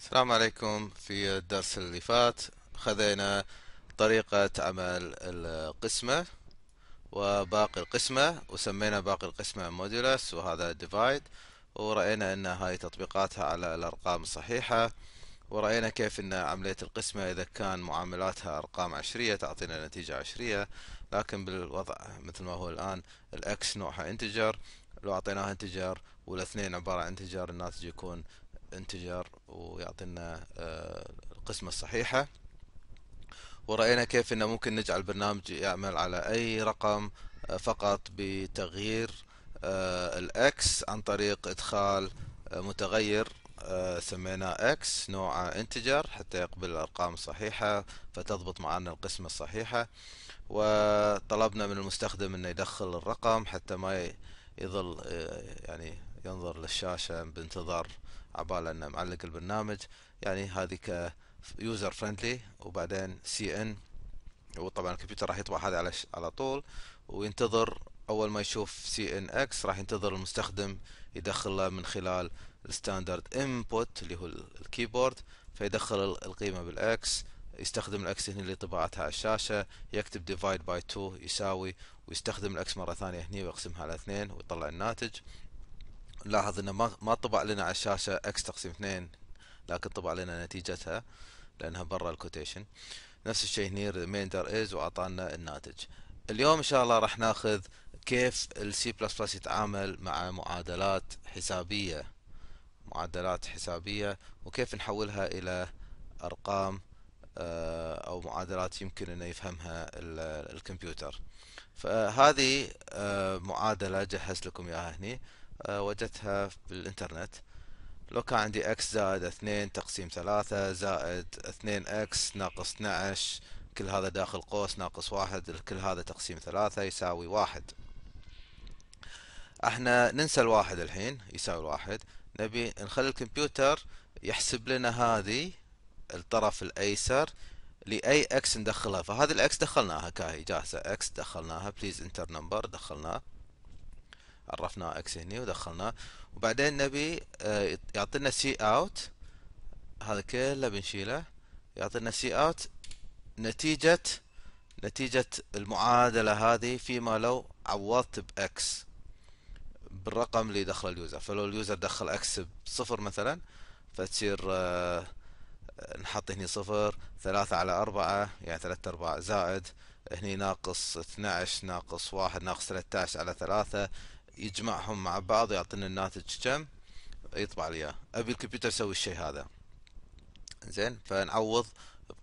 السلام عليكم في الدرس اللي فات خذينا طريقة عمل القسمة وباقي القسمة وسمينا باقي القسمة مودولس وهذا ديفايد ورأينا ان هاي تطبيقاتها على الارقام الصحيحة ورأينا كيف ان عملية القسمة اذا كان معاملاتها ارقام عشرية تعطينا نتيجة عشرية لكن بالوضع مثل ما هو الان الاكس نوعها انتجر لو اعطيناها انتجر والاثنين عبارة عن انتجر الناتج يكون انتجر ويعطينا آه، القسمة الصحيحة ورأينا كيف انه ممكن نجعل البرنامج يعمل على اي رقم آه، فقط بتغيير آه، الاكس عن طريق ادخال متغير سميناه اكس نوعه انتجر حتى يقبل الارقام الصحيحة فتضبط معنا القسمة الصحيحة وطلبنا من المستخدم انه يدخل الرقم حتى ما يظل يعني ينظر للشاشة بانتظار عبالة انه معلق البرنامج يعني هذه ك يوزر فريندلي وبعدين سي ان وطبعا الكمبيوتر راح يطبع هذا على على طول وينتظر اول ما يشوف سي ان اكس راح ينتظر المستخدم يدخله من خلال الستاندرد انبوت اللي هو الكيبورد فيدخل القيمة بالاكس يستخدم الاكس هنا لطباعتها على الشاشة يكتب ديفايد باي 2 يساوي ويستخدم الاكس مرة ثانية هنا ويقسمها على اثنين ويطلع الناتج نلاحظ انه ما ما طبع لنا على الشاشه اكس تقسيم 2 لكن طبع لنا نتيجتها لانها برا الكوتيشن نفس الشيء هني ريميندر از واعطانا الناتج اليوم ان شاء الله راح ناخذ كيف السي بلس بلس يتعامل مع معادلات حسابيه معادلات حسابيه وكيف نحولها الى ارقام آه، او معادلات يمكن انه يفهمها الكمبيوتر فهذه آه، معادله جهزت لكم اياها هني آه، وجدتها بالإنترنت لو كان عندي x زائد اثنين تقسيم ثلاثة زائد اثنين x ناقص 12 كل هذا داخل قوس ناقص واحد كل هذا تقسيم ثلاثة يساوي واحد احنا ننسى الواحد الحين يساوي الواحد نبي نخلي الكمبيوتر يحسب لنا هذه الطرف الايسر لاي اكس ندخلها فهذه الاكس دخلناها كاهي جاهزه اكس دخلناها بليز انتر نمبر دخلناه عرفناه اكس هني ودخلناه وبعدين نبي آه، يعطينا سي اوت هذا كله بنشيله يعطينا سي اوت نتيجة نتيجة المعادلة هذه فيما لو عوضت بإكس بالرقم اللي دخل اليوزر فلو اليوزر دخل إكس بصفر مثلا فتصير آه، نحط هني صفر ثلاثة على أربعة يعني ثلاثة أرباع زائد هني ناقص عشر ناقص واحد ناقص ثلاثة على ثلاثة يجمعهم مع بعض يعطينا الناتج كم يطبع لي اياه ابي الكمبيوتر يسوي الشيء هذا زين فنعوض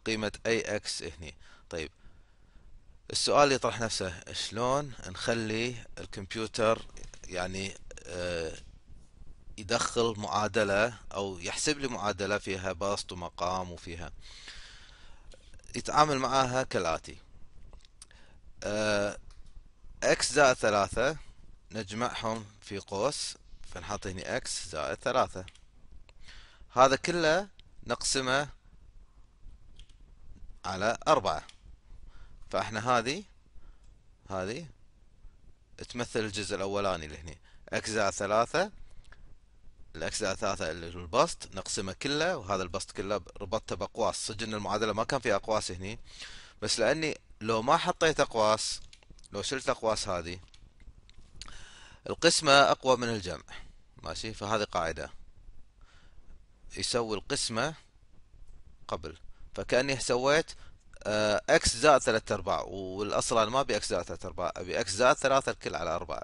بقيمة اي اكس هني طيب السؤال يطرح نفسه شلون نخلي الكمبيوتر يعني آه، يدخل معادلة او يحسب لي معادلة فيها بسط ومقام وفيها يتعامل معاها كالاتي اكس آه، زائد ثلاثة نجمعهم في قوس فنحط هنا اكس زائد ثلاثة هذا كله نقسمه على أربعة فاحنا هذه هذه تمثل الجزء الأولاني اللي هنا اكس زائد ثلاثة الاكس زائد ثلاثة اللي هو البسط نقسمه كله وهذا البسط كله ربطته بأقواس سجلنا المعادلة ما كان فيها أقواس هنا بس لأني لو ما حطيت أقواس لو شلت أقواس هذه القسمة أقوى من الجمع ماشي فهذه قاعدة يسوي القسمة قبل فكأني سويت اكس آه، زائد ثلاثة ارباع والاصل انا ما ابي اكس زائد ثلاثة ارباع ابي اكس زائد ثلاثة الكل على اربعة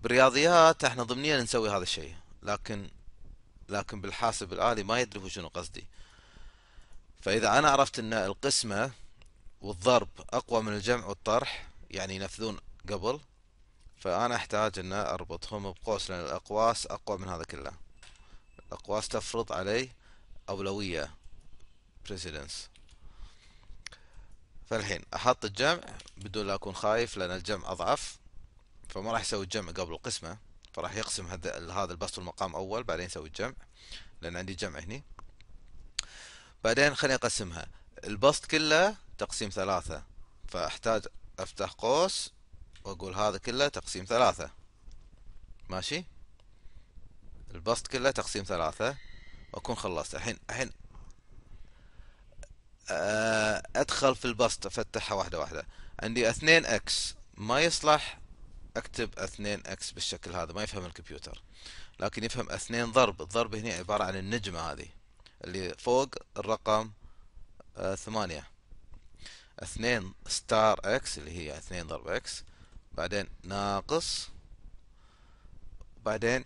بالرياضيات احنا ضمنيا نسوي هذا الشيء لكن لكن بالحاسب الالي ما يدري هو شنو قصدي فاذا انا عرفت ان القسمة والضرب اقوى من الجمع والطرح يعني ينفذون قبل فأنا أحتاج أن أربطهم بقوس لأن الأقواس أقوى من هذا كله الأقواس تفرض علي أولوية precedence فالحين أحط الجمع بدون لا أكون خايف لأن الجمع أضعف فما راح يسوي الجمع قبل القسمة فراح يقسم هذا هذا البسط والمقام أول بعدين يسوي الجمع لأن عندي جمع هني بعدين خليني أقسمها البسط كله تقسيم ثلاثة فأحتاج أفتح قوس واقول هذا كله تقسيم ثلاثة ماشي البسط كله تقسيم ثلاثة واكون خلصت الحين الحين آه، ادخل في البسط افتحها واحدة واحدة عندي اثنين اكس ما يصلح اكتب اثنين اكس بالشكل هذا ما يفهم الكمبيوتر لكن يفهم اثنين ضرب الضرب هنا عبارة عن النجمة هذه اللي فوق الرقم آه، ثمانية اثنين ستار اكس اللي هي اثنين ضرب اكس بعدين ناقص بعدين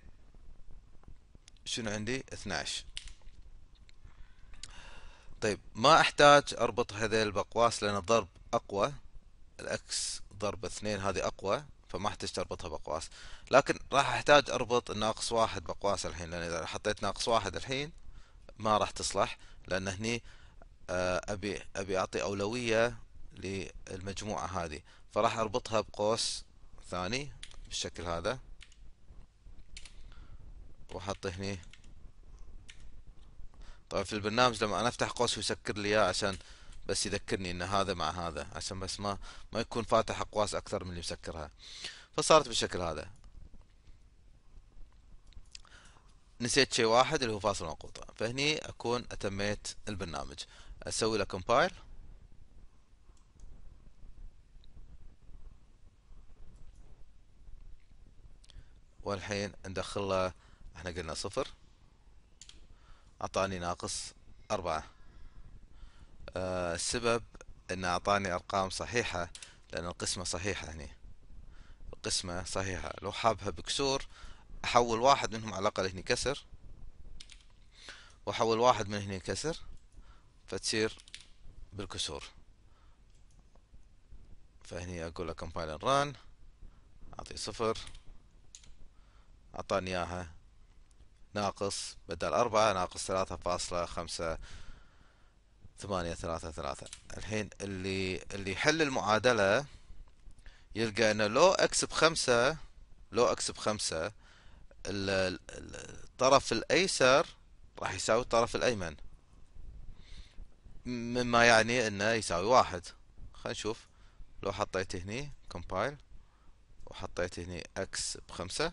شنو عندي 12 طيب ما احتاج اربط هذيل الاقواس لان الضرب اقوى الاكس ضرب اثنين هذه اقوى فما احتاج اربطها باقواس لكن راح احتاج اربط ناقص واحد باقواس الحين لان اذا حطيت ناقص واحد الحين ما راح تصلح لان هني آه، ابي ابي اعطي اولويه للمجموعة هذه فراح اربطها بقوس ثاني بالشكل هذا واحط هني طبعا في البرنامج لما انا افتح قوس ويسكر لي اياه عشان بس يذكرني ان هذا مع هذا عشان بس ما ما يكون فاتح اقواس اكثر من اللي مسكرها فصارت بالشكل هذا نسيت شيء واحد اللي هو فاصل منقوطة فهني اكون اتميت البرنامج اسوي له كومبايل والحين ندخل له احنا قلنا صفر اعطاني ناقص أربعة آه السبب انه اعطاني ارقام صحيحة لان القسمة صحيحة هنا القسمة صحيحة لو حابها بكسور احول واحد منهم على الاقل هني كسر واحول واحد من هني كسر فتصير بالكسور فهني اقول له كومبايلر ران اعطي صفر أعطاني إياها ناقص بدل أربعة ناقص ثلاثة فاصلة خمسة ثمانية ثلاثة ثلاثة الحين اللي اللي يحل المعادلة يلقى أنه لو إكس بخمسة لو إكس بخمسة الطرف الأيسر راح يساوي الطرف الأيمن مما يعني أنه يساوي واحد خلينا نشوف لو حطيت هني كومبايل وحطيت هني إكس بخمسة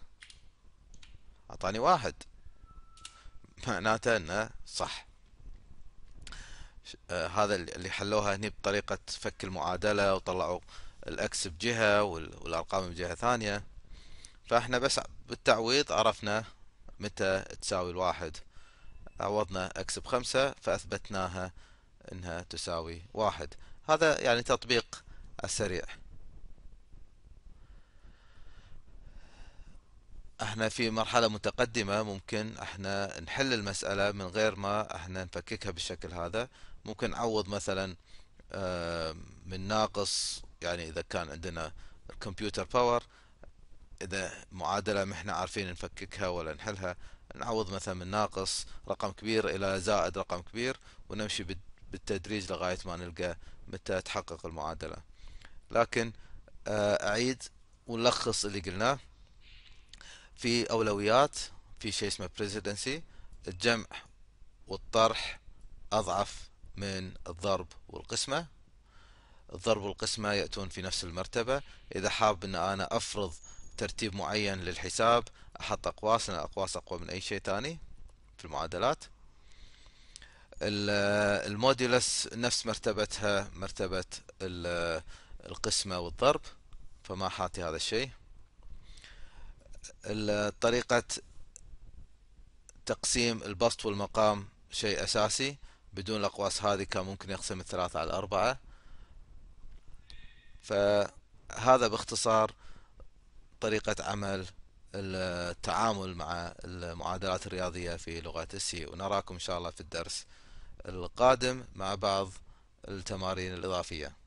اعطاني واحد معناته انه صح آه هذا اللي حلوها هني بطريقة فك المعادلة وطلعوا الاكس بجهة والارقام بجهة ثانية فاحنا بس بالتعويض عرفنا متى تساوي الواحد عوضنا اكس بخمسة فاثبتناها انها تساوي واحد هذا يعني تطبيق السريع احنا في مرحلة متقدمة ممكن احنا نحل المسألة من غير ما احنا نفككها بالشكل هذا ممكن نعوض مثلا آه، من ناقص يعني اذا كان عندنا الكمبيوتر باور اذا معادلة ما احنا عارفين نفككها ولا نحلها نعوض مثلا من ناقص رقم كبير الى زائد رقم كبير ونمشي بالتدريج لغاية ما نلقى متى تحقق المعادلة لكن آه، اعيد ونلخص اللي قلناه في أولويات في شيء اسمه بريزيدنسي الجمع والطرح أضعف من الضرب والقسمة الضرب والقسمة يأتون في نفس المرتبة إذا حاب أن أنا أفرض ترتيب معين للحساب أحط أقواس لأن أقواس أقوى من أي شيء تاني في المعادلات الموديلس نفس مرتبتها مرتبة القسمة والضرب فما حاطي هذا الشيء طريقة تقسيم البسط والمقام شيء أساسي بدون الأقواس هذه كان ممكن يقسم الثلاثة على الأربعة فهذا باختصار طريقة عمل التعامل مع المعادلات الرياضية في لغة السي ونراكم إن شاء الله في الدرس القادم مع بعض التمارين الإضافية